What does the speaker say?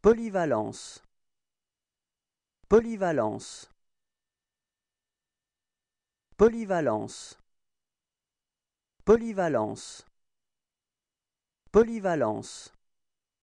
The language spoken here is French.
Polyvalence Polyvalence Polyvalence Polyvalence Polyvalence